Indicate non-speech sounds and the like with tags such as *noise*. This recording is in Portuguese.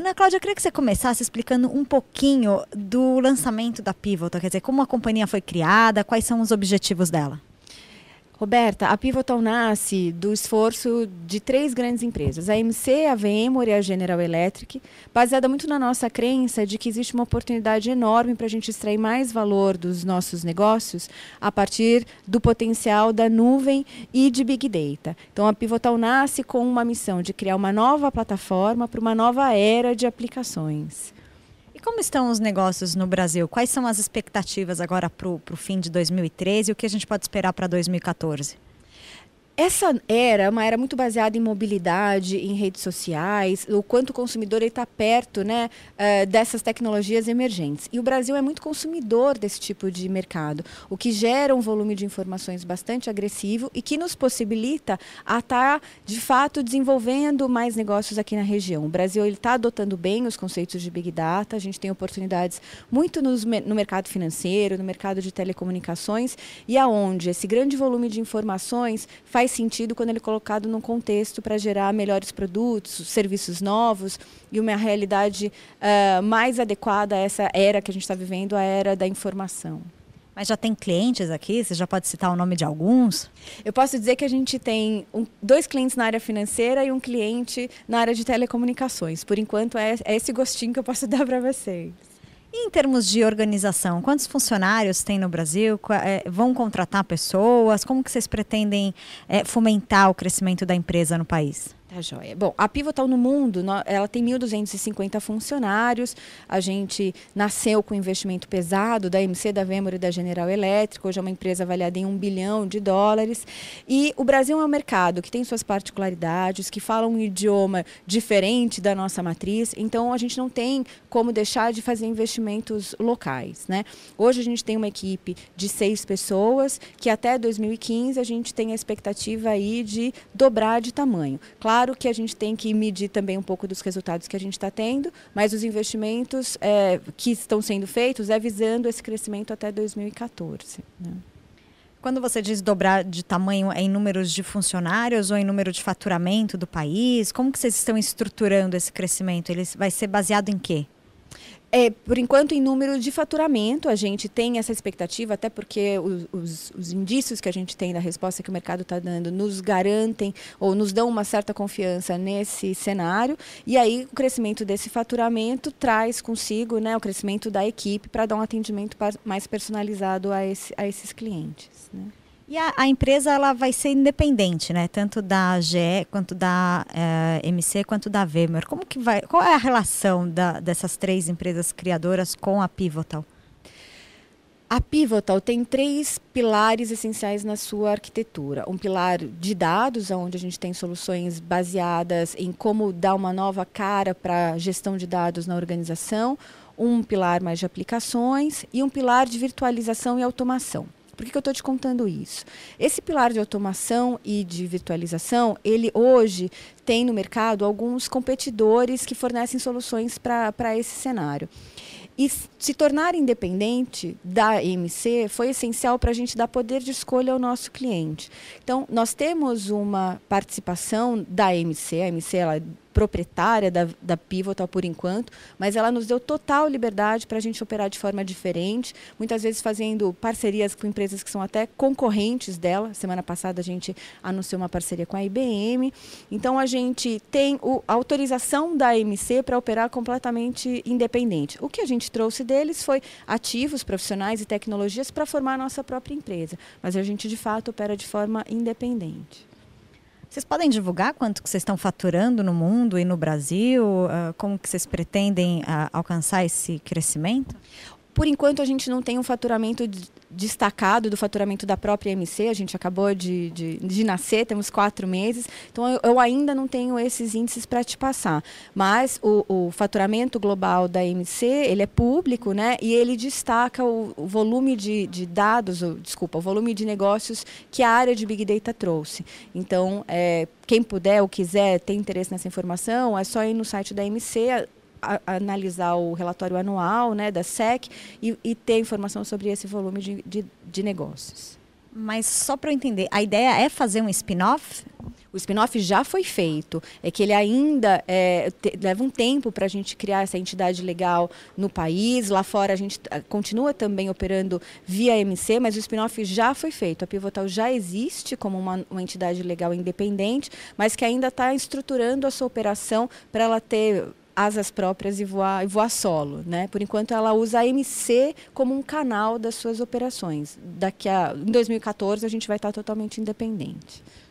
Ana Cláudia, eu queria que você começasse explicando um pouquinho do lançamento da Pivotal, quer dizer, como a companhia foi criada, quais são os objetivos dela. Roberta, a Pivotal nasce do esforço de três grandes empresas, a MC, a VMware e a General Electric, baseada muito na nossa crença de que existe uma oportunidade enorme para a gente extrair mais valor dos nossos negócios a partir do potencial da nuvem e de Big Data. Então, a Pivotal nasce com uma missão de criar uma nova plataforma para uma nova era de aplicações. Como estão os negócios no Brasil? Quais são as expectativas agora para o fim de 2013 e o que a gente pode esperar para 2014? essa era é uma era muito baseada em mobilidade, em redes sociais, o quanto o consumidor está perto né, eh, dessas tecnologias emergentes. E o Brasil é muito consumidor desse tipo de mercado, o que gera um volume de informações bastante agressivo e que nos possibilita a estar, tá, de fato, desenvolvendo mais negócios aqui na região. O Brasil está adotando bem os conceitos de Big Data, a gente tem oportunidades muito nos, no mercado financeiro, no mercado de telecomunicações, e aonde esse grande volume de informações faz faz sentido quando ele é colocado num contexto para gerar melhores produtos, serviços novos e uma realidade uh, mais adequada a essa era que a gente está vivendo, a era da informação. Mas já tem clientes aqui? Você já pode citar o nome de alguns? Eu posso dizer que a gente tem um, dois clientes na área financeira e um cliente na área de telecomunicações. Por enquanto, é, é esse gostinho que eu posso *laughs* dar para vocês. Em termos de organização, quantos funcionários tem no Brasil? É, vão contratar pessoas? Como que vocês pretendem é, fomentar o crescimento da empresa no país? Tá joia. Bom, a Pivotal no mundo, ela tem 1.250 funcionários. A gente nasceu com investimento pesado da MC, da Vemor e da General Elétrica. Hoje é uma empresa avaliada em um bilhão de dólares. E o Brasil é um mercado que tem suas particularidades, que fala um idioma diferente da nossa matriz. Então, a gente não tem como deixar de fazer investimentos locais, né? Hoje a gente tem uma equipe de seis pessoas, que até 2015 a gente tem a expectativa aí de dobrar de tamanho. Claro Claro que a gente tem que medir também um pouco dos resultados que a gente está tendo, mas os investimentos é, que estão sendo feitos é visando esse crescimento até 2014. Né? Quando você diz dobrar de tamanho, é em números de funcionários ou em número de faturamento do país? Como que vocês estão estruturando esse crescimento? Ele vai ser baseado em quê? É, por enquanto, em número de faturamento, a gente tem essa expectativa, até porque os, os, os indícios que a gente tem da resposta que o mercado está dando nos garantem ou nos dão uma certa confiança nesse cenário. E aí, o crescimento desse faturamento traz consigo né, o crescimento da equipe para dar um atendimento mais personalizado a, esse, a esses clientes. Né? E a, a, empresa ela vai ser independente, né? Tanto da GE quanto da eh, MC quanto da Vemer. Como que vai? Qual é a relação da, dessas três empresas criadoras com a Pivotal? A Pivotal tem três pilares essenciais na sua arquitetura. Um pilar de dados, onde a gente tem soluções baseadas em como dar uma nova cara para a gestão de dados na organização, um pilar mais de aplicações e um pilar de virtualização e automação. Por que, que eu estou te contando isso? Esse pilar de automação e de virtualização, ele hoje tem no mercado alguns competidores que fornecem soluções para esse cenário. E se tornar independente da MC foi essencial para a gente dar poder de escolha ao nosso cliente. Então, nós temos uma participação da MC, a MC ela proprietária da, da Pivotal por enquanto, mas ela nos deu total liberdade para a gente operar de forma diferente, muitas vezes fazendo parcerias com empresas que são até concorrentes dela. Semana passada a gente anunciou uma parceria com a IBM. Então a gente tem o, a autorização da AMC para operar completamente independente. O que a gente trouxe deles foi ativos profissionais e tecnologias para formar a nossa própria empresa, mas a gente de fato opera de forma independente. Vocês podem divulgar quanto que vocês estão faturando no mundo e no Brasil? Ah, como que vocês pretendem ah, alcançar esse crescimento? Por enquanto, a gente não tem um faturamento destacado do faturamento da própria MC. A gente acabou de, de, de nascer, temos quatro meses. Então, eu, eu, ainda não tenho esses índices para te passar. Mas o, o, faturamento global da MC, ele é público, né? E ele destaca o, o volume de, de dados, desculpa, o volume de negócios que a área de Big Data trouxe. Então, é, quem puder ou quiser, tem interesse nessa informação, é só ir no site da MC a, analisar o relatório anual né, da SEC e, e ter informação sobre esse volume de, de, de negócios. Mas só para eu entender, a ideia é fazer um spin-off? O spin-off já foi feito, é que ele ainda é, te, leva um tempo para a gente criar essa entidade legal no país. Lá fora a gente continua também operando via MC, mas o spin-off já foi feito. A Pivotal já existe como uma, uma entidade legal independente, mas que ainda está estruturando a sua operação para ela ter asas próprias e voar, e voar solo. Né? Por enquanto, ela usa a MC como um canal das suas operações. Daqui a, em 2014, a gente vai estar totalmente independente.